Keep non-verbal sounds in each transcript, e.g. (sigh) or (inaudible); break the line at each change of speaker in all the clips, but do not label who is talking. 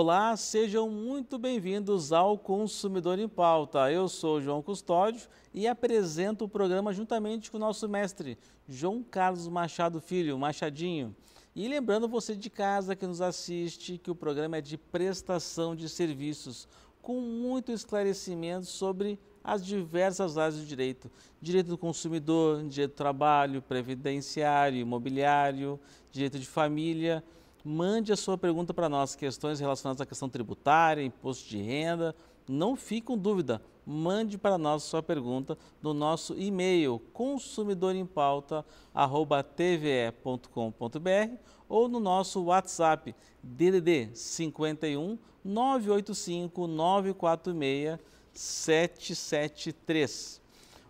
Olá, sejam muito bem-vindos ao Consumidor em Pauta. Eu sou João Custódio e apresento o programa juntamente com o nosso mestre, João Carlos Machado Filho, Machadinho. E lembrando você de casa que nos assiste que o programa é de prestação de serviços, com muito esclarecimento sobre as diversas áreas do direito: direito do consumidor, direito do trabalho, previdenciário, imobiliário, direito de família Mande a sua pergunta para nós, questões relacionadas à questão tributária, imposto de renda. Não fique com dúvida, mande para nós sua pergunta no nosso e-mail consumidoremPauta@tve.com.br ou no nosso WhatsApp DDD 51 985 946 773.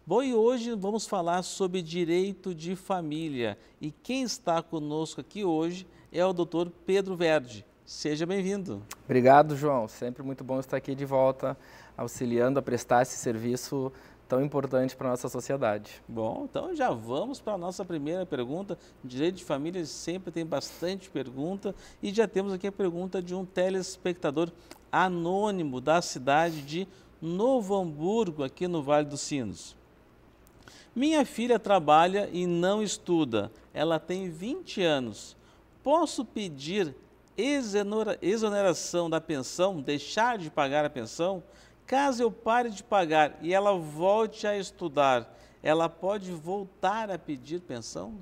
Bom, e hoje vamos falar sobre direito de família. E quem está conosco aqui hoje é o doutor
Pedro Verde. Seja bem-vindo. Obrigado, João. Sempre muito bom estar aqui de volta, auxiliando a prestar esse serviço tão importante para a nossa sociedade. Bom, então já
vamos para a nossa primeira pergunta. Direito de família sempre tem bastante pergunta e já temos aqui a pergunta de um telespectador anônimo da cidade de Novo Hamburgo, aqui no Vale dos Sinos. Minha filha trabalha e não estuda. Ela tem 20 anos posso pedir exoneração da pensão, deixar de pagar a pensão? Caso eu pare de pagar e ela volte a estudar, ela pode voltar a pedir pensão?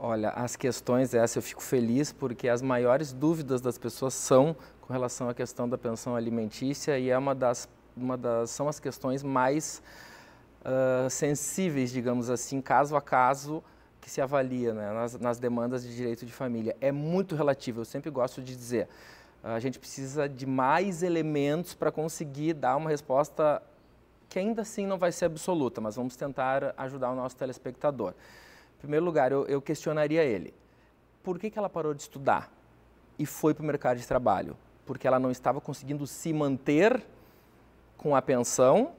Olha, as questões essa eu fico feliz porque as maiores dúvidas das pessoas são com relação à questão da pensão alimentícia e é uma das, uma das são as questões mais uh, sensíveis, digamos assim, caso a caso, que se avalia né, nas, nas demandas de direito de família é muito relativo. Eu sempre gosto de dizer, a gente precisa de mais elementos para conseguir dar uma resposta que ainda assim não vai ser absoluta, mas vamos tentar ajudar o nosso telespectador. Em primeiro lugar, eu, eu questionaria ele. Por que, que ela parou de estudar e foi para o mercado de trabalho? Porque ela não estava conseguindo se manter com a pensão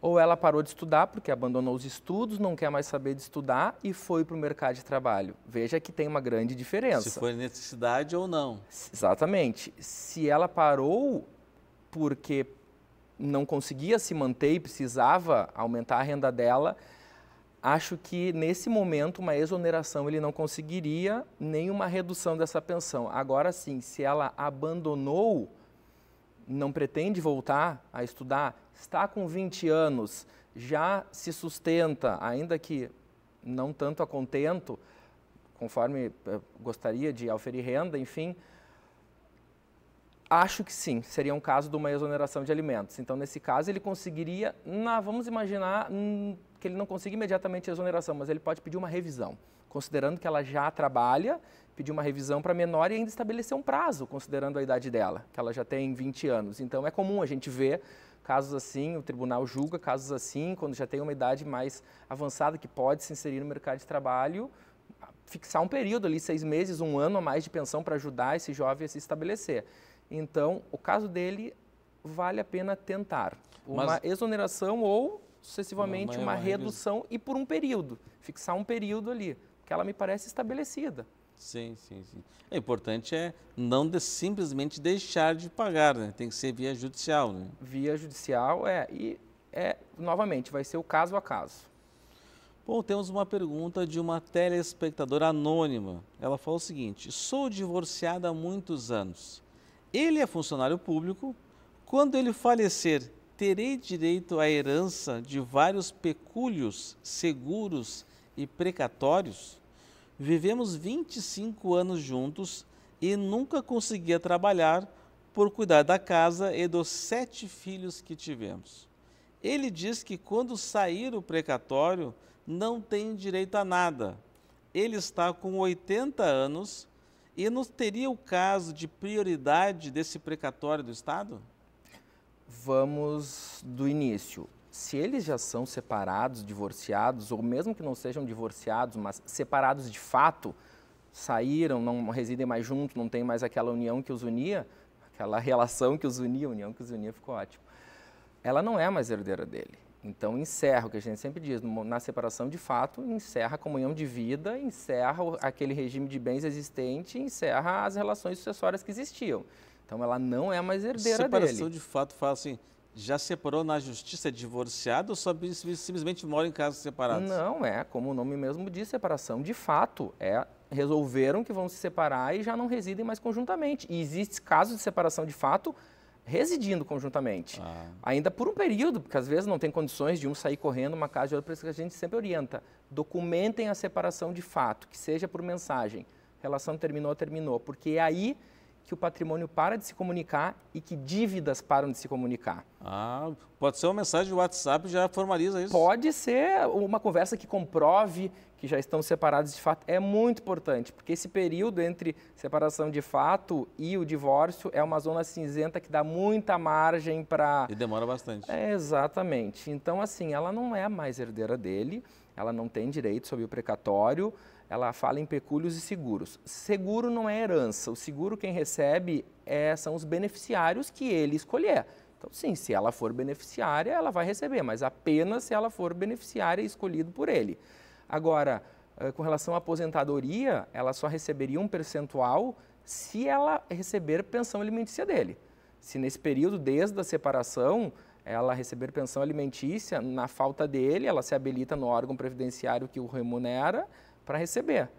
ou ela parou de estudar porque abandonou os estudos, não quer mais saber de estudar e foi para o mercado de trabalho. Veja que tem uma grande diferença. Se foi necessidade ou não. Exatamente. Se ela parou porque não conseguia se manter e precisava aumentar a renda dela, acho que nesse momento uma exoneração ele não conseguiria nenhuma redução dessa pensão. Agora sim, se ela abandonou não pretende voltar a estudar, está com 20 anos, já se sustenta, ainda que não tanto a contento, conforme eh, gostaria de oferir renda, enfim. Acho que sim, seria um caso de uma exoneração de alimentos. Então, nesse caso, ele conseguiria, na, vamos imaginar hum, que ele não consiga imediatamente a exoneração, mas ele pode pedir uma revisão considerando que ela já trabalha, pedir uma revisão para menor e ainda estabelecer um prazo, considerando a idade dela, que ela já tem 20 anos. Então é comum a gente ver casos assim, o tribunal julga casos assim, quando já tem uma idade mais avançada que pode se inserir no mercado de trabalho, fixar um período ali, seis meses, um ano a mais de pensão para ajudar esse jovem a se estabelecer. Então, o caso dele vale a pena tentar uma Mas... exoneração ou sucessivamente uma, uma, uma redução e por um período, fixar um período ali que ela me parece estabelecida.
Sim, sim, sim. O importante é não de, simplesmente deixar de pagar, né? Tem que ser via judicial, né?
Via judicial, é. E, é, novamente, vai ser o caso a caso. Bom,
temos uma pergunta de uma telespectadora anônima. Ela fala o seguinte: sou divorciada há muitos anos. Ele é funcionário público. Quando ele falecer, terei direito à herança de vários pecúlios, seguros e precatórios, vivemos 25 anos juntos e nunca conseguia trabalhar por cuidar da casa e dos sete filhos que tivemos. Ele diz que quando sair o precatório, não tem direito a nada. Ele está com 80 anos e não teria o caso de prioridade desse precatório do Estado?
Vamos do início se eles já são separados, divorciados, ou mesmo que não sejam divorciados, mas separados de fato, saíram, não residem mais juntos, não tem mais aquela união que os unia, aquela (laughs) relação que os unia, união que os unia ficou ótimo. Ela não é mais herdeira dele. Então encerra o que a gente sempre diz, na separação de fato, encerra a comunhão de vida, encerra aquele regime de bens existente, encerra as relações sucessórias que existiam. Então ela não é mais herdeira separação dele. Separação de
fato fala assim, já
separou na justiça, é
divorciado ou só simplesmente mora em casas separadas? Não, é,
como o nome mesmo diz, separação de fato. É, resolveram que vão se separar e já não residem mais conjuntamente. E existe casos de separação de fato residindo conjuntamente. Ah. Ainda por um período, porque às vezes não tem condições de um sair correndo uma casa e outra, por isso que a gente sempre orienta. Documentem a separação de fato, que seja por mensagem. Relação terminou, terminou. Porque é aí que o patrimônio para de se comunicar e que dívidas param de se comunicar. Ah, pode ser uma mensagem de WhatsApp já formaliza isso? Pode ser uma conversa que comprove que já estão separados de fato. É muito importante, porque esse período entre separação de fato e o divórcio é uma zona cinzenta que dá muita margem para. E demora bastante. É, exatamente. Então, assim, ela não é mais herdeira dele, ela não tem direito sobre o precatório ela fala em pecúlios e seguros. Seguro não é herança, o seguro quem recebe é, são os beneficiários que ele escolher. Então, sim, se ela for beneficiária, ela vai receber, mas apenas se ela for beneficiária escolhido por ele. Agora, eh, com relação à aposentadoria, ela só receberia um percentual se ela receber pensão alimentícia dele. Se nesse período, desde a separação, ela receber pensão alimentícia, na falta dele, ela se habilita no órgão previdenciário que o remunera para receber.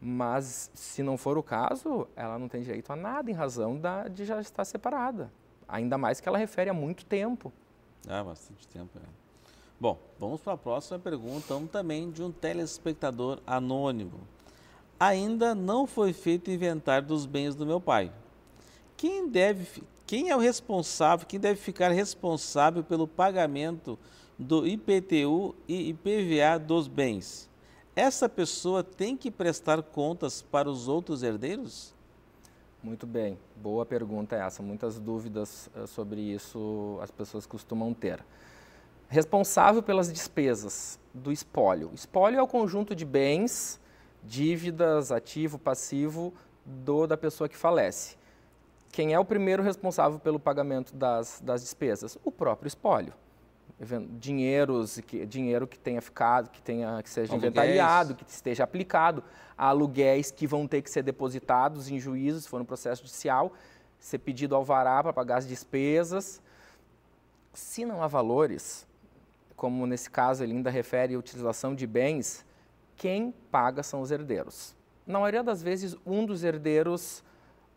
Mas se não for o caso, ela não tem direito a nada em razão da, de já estar separada. Ainda mais que ela refere a muito tempo.
Ah, bastante tempo, é. Bom, vamos para a próxima pergunta, um também de um telespectador anônimo. Ainda não foi feito inventário dos bens do meu pai. Quem deve, quem é o responsável, quem deve ficar responsável pelo pagamento do IPTU e IPVA dos bens? essa pessoa tem que prestar contas para os outros herdeiros?
Muito bem, boa pergunta essa. Muitas dúvidas eh, sobre isso as pessoas costumam ter. Responsável pelas despesas do espólio. Espólio é o conjunto de bens, dívidas, ativo, passivo do da pessoa que falece. Quem é o primeiro responsável pelo pagamento das, das despesas? O próprio espólio dinheiros que, dinheiro que tenha ficado, que tenha que seja aluguéis. inventariado, que esteja aplicado, aluguéis que vão ter que ser depositados em juízo, se for no processo judicial, ser pedido alvará para pagar as despesas. Se não há valores, como nesse caso ele ainda refere a utilização de bens, quem paga são os herdeiros. Na maioria das vezes, um dos herdeiros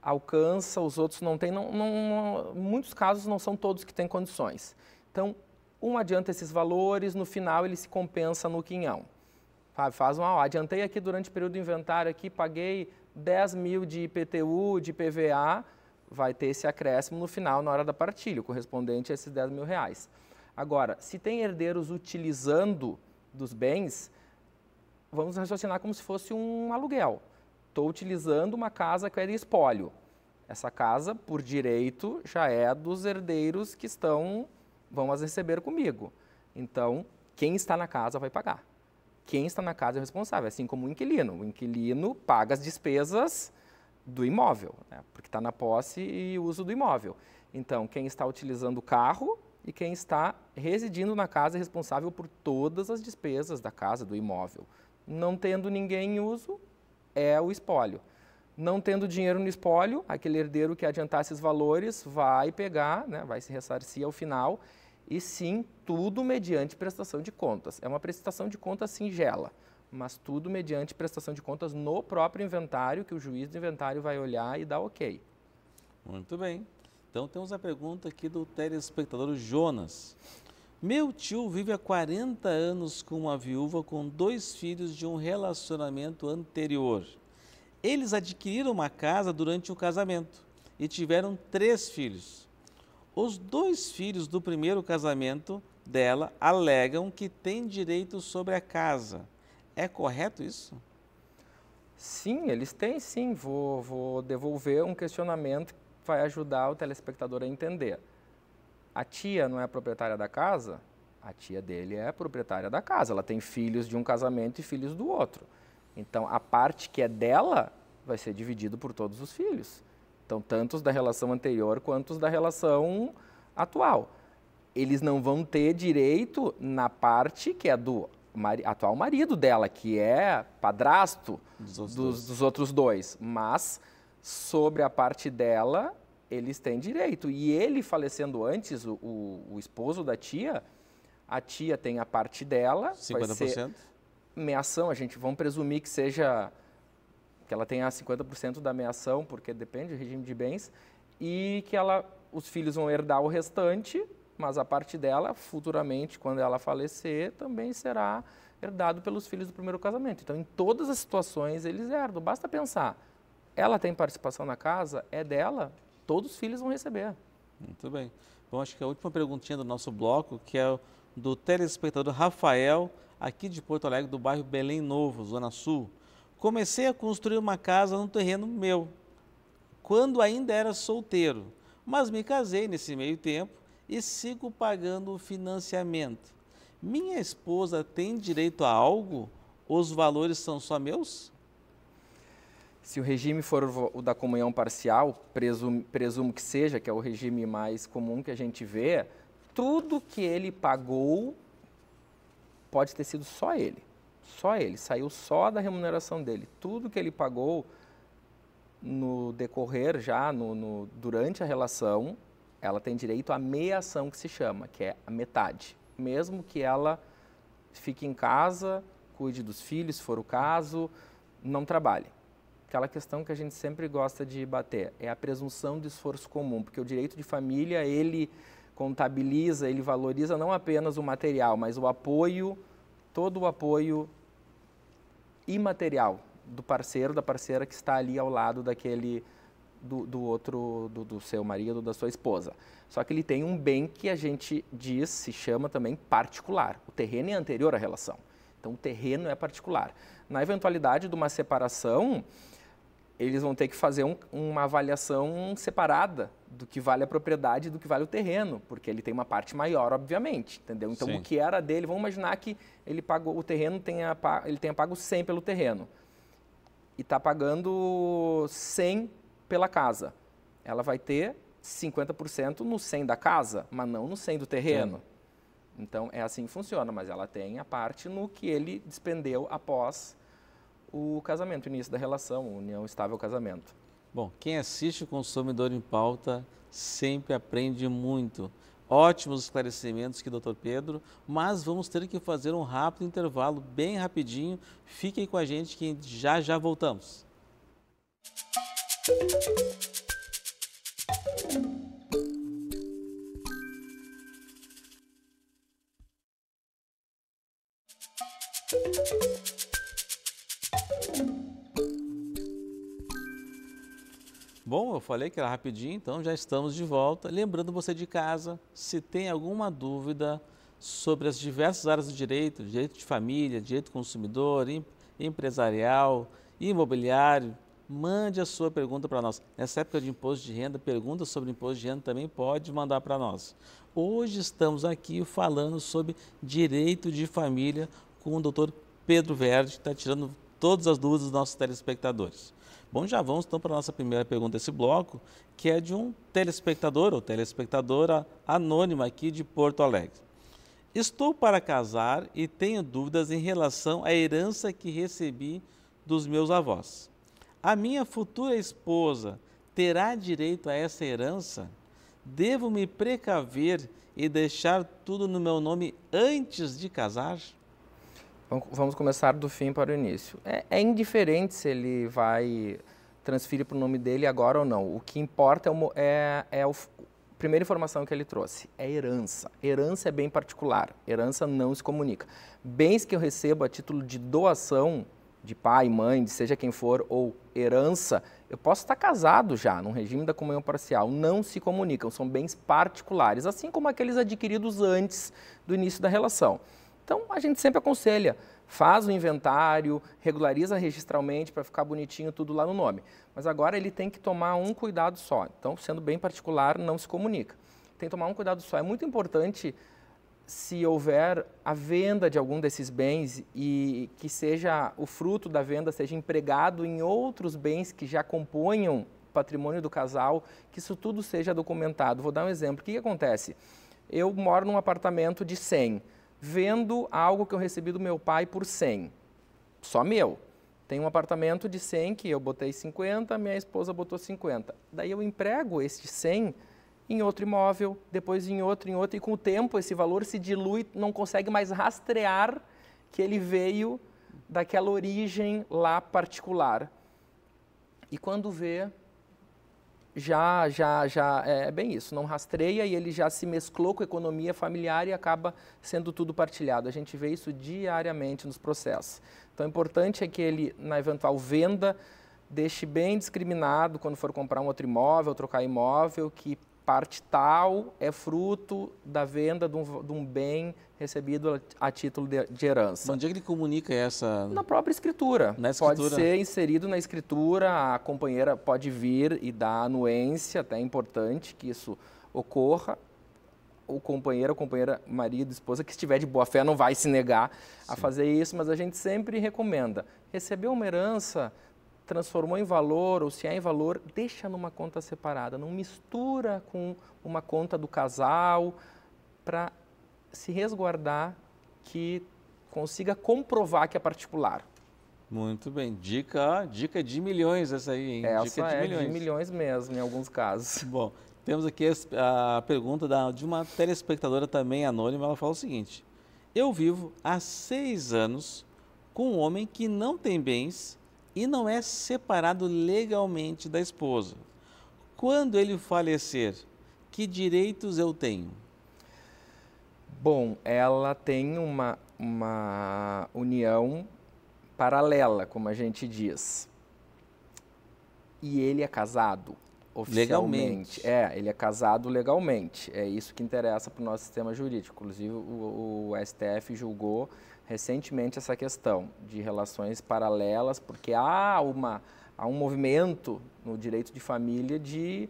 alcança, os outros não têm. não, não, muitos casos não são todos que têm condições. Então, um adianta esses valores, no final ele se compensa no quinhão. Faz uma, ó, adiantei aqui durante o período do inventário, aqui paguei 10 mil de IPTU, de PVA, vai ter esse acréscimo no final, na hora da partilha, correspondente a é esses 10 mil reais. Agora, se tem herdeiros utilizando dos bens, vamos raciocinar como se fosse um aluguel. Estou utilizando uma casa que é era espólio. Essa casa, por direito, já é dos herdeiros que estão vão as receber comigo. Então, quem está na casa vai pagar. Quem está na casa é responsável, assim como o inquilino. O inquilino paga as despesas do imóvel, né? porque está na posse e uso do imóvel. Então, quem está utilizando o carro e quem está residindo na casa é responsável por todas as despesas da casa, do imóvel. Não tendo ninguém em uso, é o espólio. Não tendo dinheiro no espólio, aquele herdeiro que adiantasse os valores vai pegar, né, vai se ressarcir ao final e sim tudo mediante prestação de contas. É uma prestação de contas singela, mas tudo mediante prestação de contas no próprio inventário, que o juiz do inventário vai olhar e dar ok.
Muito bem. Então temos a pergunta aqui do telespectador Jonas. Meu tio vive há 40 anos com uma viúva com dois filhos de um relacionamento anterior. Eles adquiriram uma casa durante o casamento e tiveram três filhos. Os dois filhos do primeiro casamento dela alegam que têm direito sobre a casa.
É correto isso? Sim, eles têm sim. Vou, vou devolver um questionamento que vai ajudar o telespectador a entender. A tia não é a proprietária da casa? A tia dele é a proprietária da casa. Ela tem filhos de um casamento e filhos do outro. Então, a parte que é dela vai ser dividido por todos os filhos. Então, tantos da relação anterior quanto os da relação atual. Eles não vão ter direito na parte que é do mari atual marido dela, que é padrasto dos, dos, dos outros dois, mas sobre a parte dela, eles têm direito. E ele falecendo antes, o, o, o, esposo da tia, a tia tem a parte dela. 50%? Vai ser, meação, a gente vamos presumir que seja que ela tenha 50% da meação, porque depende do regime de bens, e que ela, os filhos vão herdar o restante, mas a parte dela, futuramente, quando ela falecer, também será herdado pelos filhos do primeiro casamento. Então, em todas as situações, eles herdam. Basta pensar, ela tem participação na casa, é dela, todos os filhos vão receber. Muito bem. Bom, acho que a última perguntinha
do nosso bloco, que é do telespectador Rafael, aqui de Porto Alegre, do bairro Belém Novo, Zona Sul. Comecei a construir uma casa no terreno meu, quando ainda era solteiro, mas me casei nesse meio tempo e sigo pagando o financiamento. Minha esposa tem direito a algo?
Os valores são só meus? Se o regime for o da comunhão parcial, presumo, presumo que seja, que é o regime mais comum que a gente vê, tudo que ele pagou pode ter sido só ele. Só ele, saiu só da remuneração dele. Tudo que ele pagou no decorrer, já no, no, durante a relação, ela tem direito à meiação que se chama, que é a metade. Mesmo que ela fique em casa, cuide dos filhos, se for o caso, não trabalhe. Aquela questão que a gente sempre gosta de bater é a presunção de esforço comum, porque o direito de família, ele contabiliza, ele valoriza não apenas o material, mas o apoio, todo o apoio imaterial do parceiro, da parceira que está ali ao lado daquele do, do outro, do, do, seu marido, da sua esposa. Só que ele tem um bem que a gente diz, se chama também particular. O terreno é anterior à relação. Então, o terreno é particular. Na eventualidade de uma separação, eles vão ter que fazer um, uma avaliação separada do que vale a propriedade e do que vale o terreno, porque ele tem uma parte maior, obviamente, entendeu? Então, Sim. o que era dele, vamos imaginar que ele pagou o terreno, tenha, ele tenha pago 100 pelo terreno e está pagando 100 pela casa. Ela vai ter 50% no 100 da casa, mas não no 100 do terreno. Sim. Então, é assim que funciona, mas ela tem a parte no que ele despendeu após o casamento, o início da relação, união estável casamento. Bom, quem
assiste o Consumidor em Pauta sempre aprende muito. Ótimos esclarecimentos que doutor Pedro, mas vamos ter que fazer um rápido intervalo, bem rapidinho. Fiquem com a gente que já já voltamos. Música falei que era rapidinho, então já estamos de volta. Lembrando você de casa, se tem alguma dúvida sobre as diversas áreas do direito, direito de família, direito consumidor, empresarial, imobiliário, mande a sua pergunta para nós. Nessa época de imposto de renda, pergunta sobre imposto de renda também pode mandar para nós. Hoje estamos aqui falando sobre direito de família com o doutor Pedro Verde, que está tirando todas as dúvidas dos nossos telespectadores. Bom, já vamos então para a nossa primeira pergunta desse bloco, que é de um telespectador ou telespectadora anônima aqui de Porto Alegre. Estou para casar e tenho dúvidas em relação à herança que recebi dos meus avós. A minha futura esposa terá direito a essa herança? Devo me precaver e deixar
tudo no meu nome antes de casar? Vamos começar do fim para o início. É, é indiferente se ele vai transferir para o nome dele agora ou não. O que importa é, o, é, é a primeira informação que ele trouxe. É herança. Herança é bem particular. Herança não se comunica. Bens que eu recebo a título de doação de pai, mãe, de seja quem for, ou herança, eu posso estar casado já, num regime da comunhão parcial, não se comunicam, são bens particulares, assim como aqueles adquiridos antes do início da relação. Então a gente sempre aconselha, faz o inventário, regulariza registralmente para ficar bonitinho tudo lá no nome. Mas agora ele tem que tomar um cuidado só. Então, sendo bem particular, não se comunica. Tem que tomar um cuidado só. É muito importante se houver a venda de algum desses bens e que seja o fruto da venda seja empregado em outros bens que já componham patrimônio do casal, que isso tudo seja documentado. Vou dar um exemplo. O que, que acontece? Eu moro num apartamento de 100 vendo algo que eu recebi do meu pai por 100. Só meu. Tem um apartamento de 100 que eu botei 50, minha esposa botou 50. Daí eu emprego este 100 em outro imóvel, depois em outro, em outro, e com o tempo esse valor se dilui, não consegue mais rastrear que ele veio daquela origem lá particular. E quando vê, já, já, já é, é bem isso, não rastreia e ele já se mesclou com a economia familiar e acaba sendo tudo partilhado. A gente vê isso diariamente nos processos. Então, o importante é que ele, na eventual venda, deixe bem discriminado quando for comprar um outro imóvel, trocar imóvel, que parte tal é fruto da venda de um, de um bem recebido a, título de, de, herança. Onde é que ele comunica essa? Na própria escritura. Na escritura. Pode ser inserido na escritura, a companheira pode vir e dar anuência, até é importante que isso ocorra. O companheiro, a companheira, marido, esposa, que estiver de boa fé, não vai se negar Sim. a fazer isso, mas a gente sempre recomenda. receber uma herança, transformou em valor ou se é em valor, deixa numa conta separada, não mistura com uma conta do casal para se resguardar que consiga comprovar que é particular.
Muito bem. Dica, dica de milhões essa aí, hein? Essa dica de é milhões. de milhões mesmo, em alguns casos. (laughs) Bom, temos aqui a pergunta da, de uma telespectadora também anônima. Ela fala o seguinte: Eu vivo há seis anos com um homem que não tem bens e não é separado legalmente da esposa.
Quando ele falecer, que direitos eu tenho? Bom, ela tem uma, uma união paralela, como a gente diz. E ele é casado oficialmente. Legalmente. É, ele é casado legalmente. É isso que interessa para o nosso sistema jurídico. Inclusive, o, o STF julgou recentemente essa questão de relações paralelas, porque há, uma, há um movimento no direito de família de,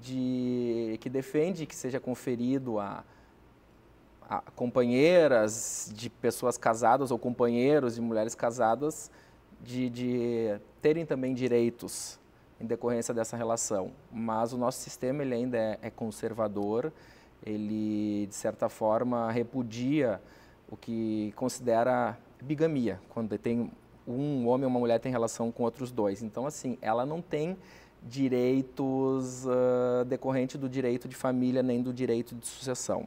de que defende que seja conferido a, a companheiras de pessoas casadas ou companheiros de mulheres casadas de, de terem também direitos em decorrência dessa relação. Mas o nosso sistema ele ainda é, é conservador, ele de certa forma repudia o que considera bigamia, quando tem um homem ou uma mulher tem relação com outros dois. Então, assim, ela não tem direitos uh, decorrente do direito de família nem do direito de sucessão.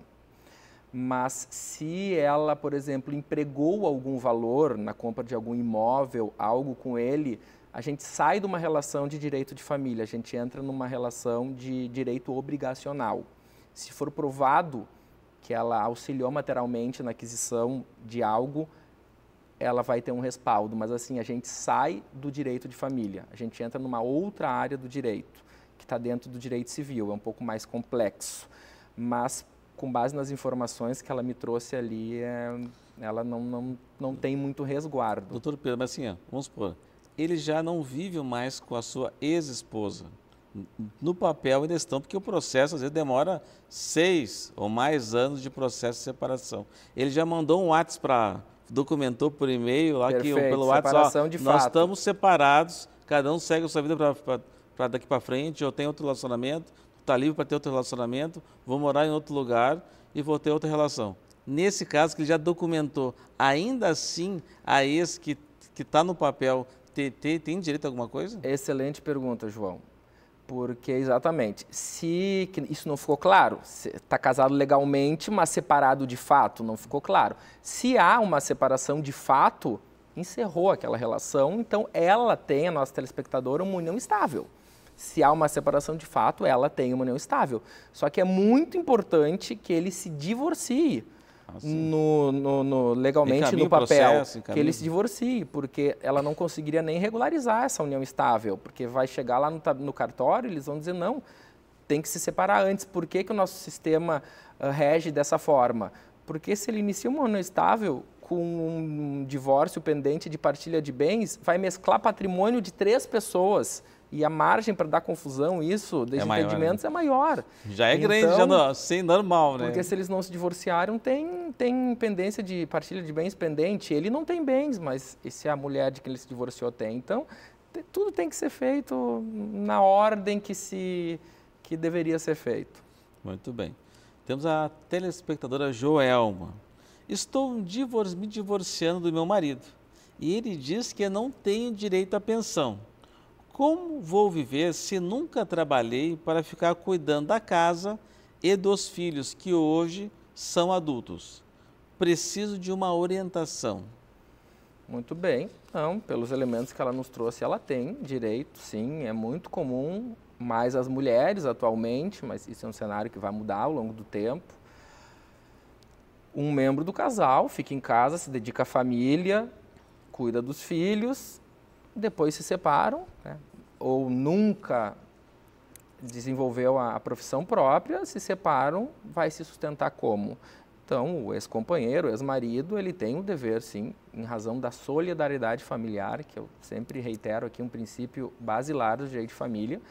Mas se ela, por exemplo, empregou algum valor na compra de algum imóvel, algo com ele, a gente sai de uma relação de direito de família, a gente entra numa relação de direito obrigacional. Se for provado que ela auxiliou materialmente na aquisição de algo, ela vai ter um respaldo. Mas assim, a gente sai do direito de família, a gente entra numa outra área do direito, que está dentro do direito civil, é um pouco mais complexo. Mas com base nas informações que ela me trouxe ali, é, ela não, não, não tem muito resguardo. Doutor
Pedro, mas assim, vamos supor, ele já não vive mais com a sua ex-esposa no papel ainda estão, porque o processo às vezes demora seis ou mais anos de processo de separação. Ele já mandou um WhatsApp para. documentou por e-mail lá Perfeito. que pelo WhatsApp. Nós estamos separados, cada um segue a sua vida para daqui para frente, eu tenho outro relacionamento, está livre para ter outro relacionamento, vou morar em outro lugar e vou ter outra relação. Nesse caso que ele já documentou, ainda assim a ex que
está no papel tem, tem, tem direito a alguma coisa? Excelente pergunta, João. Porque, exatamente, se isso não ficou claro, está casado legalmente, mas separado de fato, não ficou claro. Se há uma separação de fato, encerrou aquela relação, então ela tem, a nossa telespectadora, uma união estável. Se há uma separação de fato, ela tem uma união estável. Só que é muito importante que ele se divorcie no, no, no, legalmente no papel processo, que ele se divorcie, porque ela não conseguiria nem regularizar essa união estável, porque vai chegar lá no, no cartório, eles vão dizer não, tem que se separar antes. Por que, que o nosso sistema uh, rege dessa forma? Porque se ele inicia uma união estável com um divórcio pendente de partilha de bens, vai mesclar patrimônio de três pessoas e a margem para dar confusão, isso, desentendimentos, é maior. Né? É maior. Já é então, grande, já então, não,
sim, normal, né? Porque se
eles não se divorciaram, tem, tem pendência de partilha de bens pendente. Ele não tem bens, mas se é a mulher de quem ele se divorciou tem. Então, tudo tem que ser feito na ordem que, se, que deveria ser feito. Muito bem. Temos a telespectadora
Joelma. Estou divor me divorciando do meu marido e ele diz que eu não tenho direito à pensão como vou viver se nunca trabalhei para ficar cuidando da casa e dos filhos que hoje
são adultos? Preciso de uma orientação. Muito bem. Então, pelos elementos que ela nos trouxe, ela tem direito, sim. É muito comum, mais as mulheres atualmente, mas isso é um cenário que vai mudar ao longo do tempo. Um membro do casal fica em casa, se dedica à família, cuida dos filhos, depois se separam, né? ou nunca desenvolveu a, a profissão própria, se separam, vai se sustentar como? Então, o ex-companheiro, o ex-marido, ele tem o um dever, sim, em razão da solidariedade familiar, que eu sempre reitero aqui um princípio basilar do direito de família,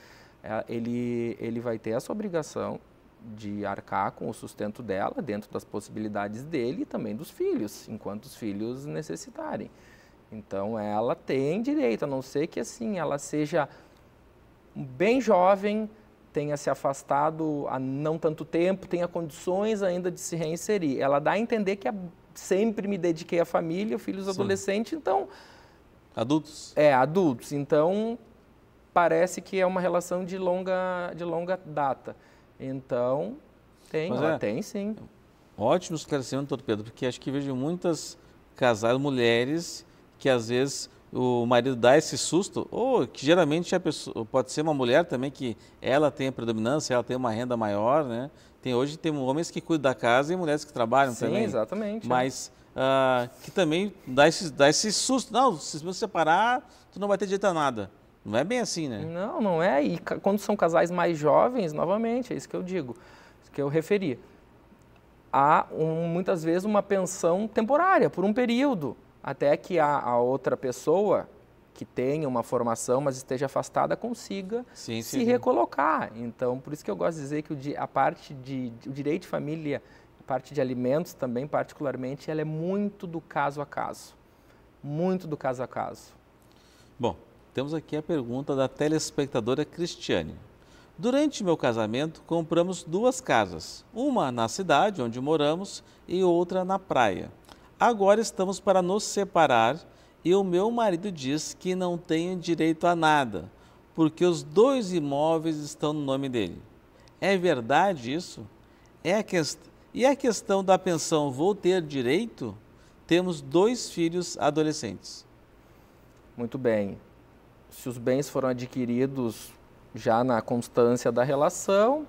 é, ele, ele vai ter essa obrigação de arcar com o sustento dela, dentro das possibilidades dele e também dos filhos, enquanto os filhos necessitarem. Então ela tem direito, a não ser que assim ela seja bem jovem, tenha se afastado há não tanto tempo, tenha condições ainda de se reinserir. Ela dá a entender que é, sempre me dediquei à família, filhos adolescentes, então adultos. É, adultos. Então parece que é uma relação de longa, de longa data. Então, tem, ela é, tem sim.
Ótimo esclarecimento, doutor Pedro, porque acho que vejo muitas casais, mulheres, que às vezes o marido dá esse susto, ou que geralmente a pessoa, pode ser uma mulher também que ela tem a predominância, ela tem uma renda maior, né? Tem, hoje tem homens que cuidam da casa e mulheres que trabalham Sim, também. Sim, exatamente. Mas ah, que também dá esse, dá esse susto. Não, se você separar, tu não vai ter direito a nada. Não é bem assim,
né? Não, não é. E quando são casais mais jovens, novamente, é isso que eu digo, isso que eu referi. Há um, muitas vezes uma pensão temporária, por um período até que a, a outra pessoa que tenha uma formação, mas esteja afastada, consiga sim, se sim. recolocar. Então, por isso que eu gosto de dizer que o, a parte de o direito de família, a parte de alimentos também, particularmente, ela é muito do caso a caso. Muito do caso a caso.
Bom, temos aqui a pergunta da telespectadora Cristiane. Durante meu casamento, compramos duas casas, uma na cidade onde moramos e outra na praia. Agora estamos para nos separar e o meu marido diz que não tenho direito a nada, porque os dois imóveis estão no nome dele. É verdade isso? É a quest... E a questão da pensão, vou ter direito? Temos dois filhos adolescentes.
Muito bem. Se os bens foram adquiridos já na constância da relação,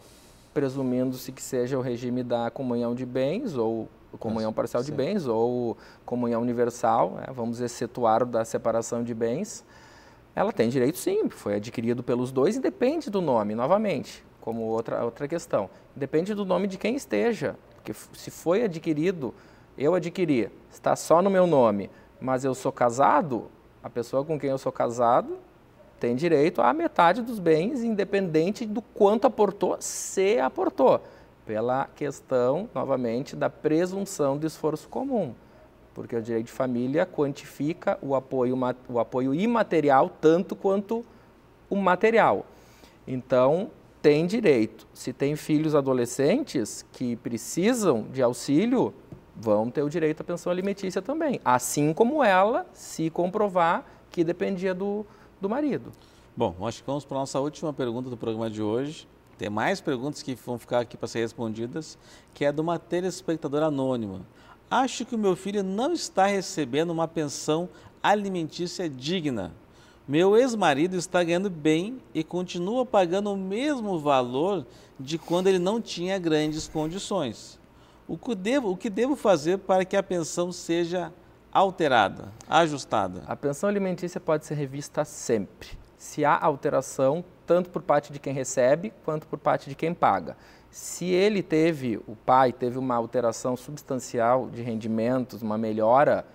presumindo-se que seja o regime da comunhão de bens ou comunhão parcial de Sim. bens ou comunhão universal, né? vamos excetuar da separação de bens, ela tem direito sim, foi adquirido pelos dois e depende do nome, novamente, como outra, outra questão. Depende do nome de quem esteja, porque se foi adquirido, eu adquiri, está só no meu nome, mas eu sou casado, a pessoa com quem eu sou casado tem direito à metade dos bens, independente do quanto aportou, se aportou pela questão, novamente, da presunção do esforço comum, porque o direito de família quantifica o apoio, o apoio imaterial tanto quanto o material. Então, tem direito. Se tem filhos adolescentes que precisam de auxílio, vão ter o direito à pensão alimentícia também, assim como ela, se comprovar que dependia do, do marido. Bom, acho que vamos para a nossa última pergunta do programa
de hoje. Tem mais perguntas que vão ficar aqui para ser respondidas, que é de uma telespectadora anônima. Acho que o meu filho não está recebendo uma pensão alimentícia digna. Meu ex-marido está ganhando bem e continua pagando o mesmo valor de quando ele não tinha grandes condições. O que
devo, o que devo fazer para que a pensão seja alterada, ajustada? A pensão alimentícia pode ser revista sempre. Se há alteração, tanto por parte de quem recebe quanto por parte de quem paga. Se ele teve, o pai teve uma alteração substancial de rendimentos, uma melhora,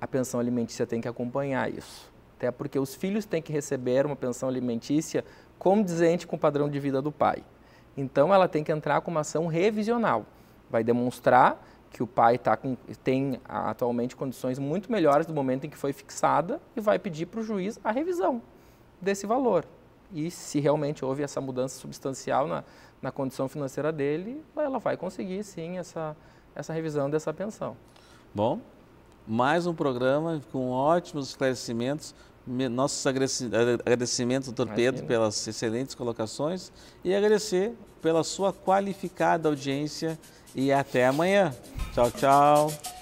a pensão alimentícia tem que acompanhar isso. Até porque os filhos têm que receber uma pensão alimentícia condizente com o padrão de vida do pai. Então ela tem que entrar com uma ação revisional. Vai demonstrar que o pai tá com, tem atualmente condições muito melhores do momento em que foi fixada e vai pedir para o juiz a revisão desse valor e se realmente houve essa mudança substancial na, na condição financeira dele, ela vai conseguir sim essa, essa revisão dessa pensão.
Bom, mais um programa com ótimos esclarecimentos. Nossos agradecimentos, doutor torpedo Pedro, pelas excelentes colocações e agradecer pela sua qualificada audiência. E até amanhã. Tchau, tchau.